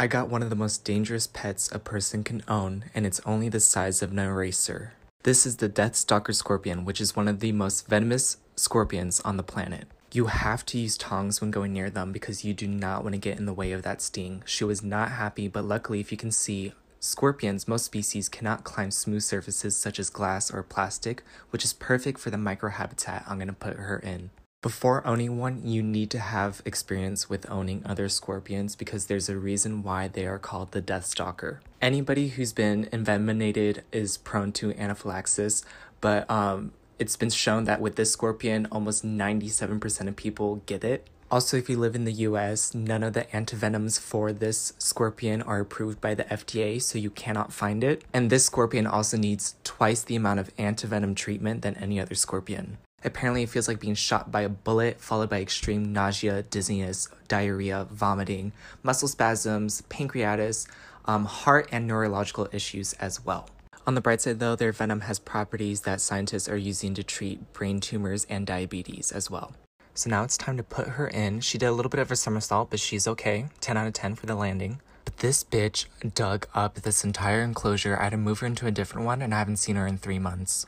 I got one of the most dangerous pets a person can own, and it's only the size of an eraser. This is the Death Stalker Scorpion, which is one of the most venomous scorpions on the planet. You have to use tongs when going near them because you do not want to get in the way of that sting. She was not happy, but luckily, if you can see, scorpions, most species, cannot climb smooth surfaces such as glass or plastic, which is perfect for the microhabitat I'm going to put her in. Before owning one, you need to have experience with owning other scorpions because there's a reason why they are called the Death Stalker. Anybody who's been envenomated is prone to anaphylaxis, but um, it's been shown that with this scorpion, almost 97% of people get it. Also, if you live in the US, none of the antivenoms for this scorpion are approved by the FDA, so you cannot find it. And this scorpion also needs twice the amount of antivenom treatment than any other scorpion. Apparently, it feels like being shot by a bullet, followed by extreme nausea, dizziness, diarrhea, vomiting, muscle spasms, pancreatitis, um, heart, and neurological issues as well. On the bright side, though, their venom has properties that scientists are using to treat brain tumors and diabetes as well. So now it's time to put her in. She did a little bit of a somersault, but she's okay. 10 out of 10 for the landing. But this bitch dug up this entire enclosure. I had to move her into a different one, and I haven't seen her in three months.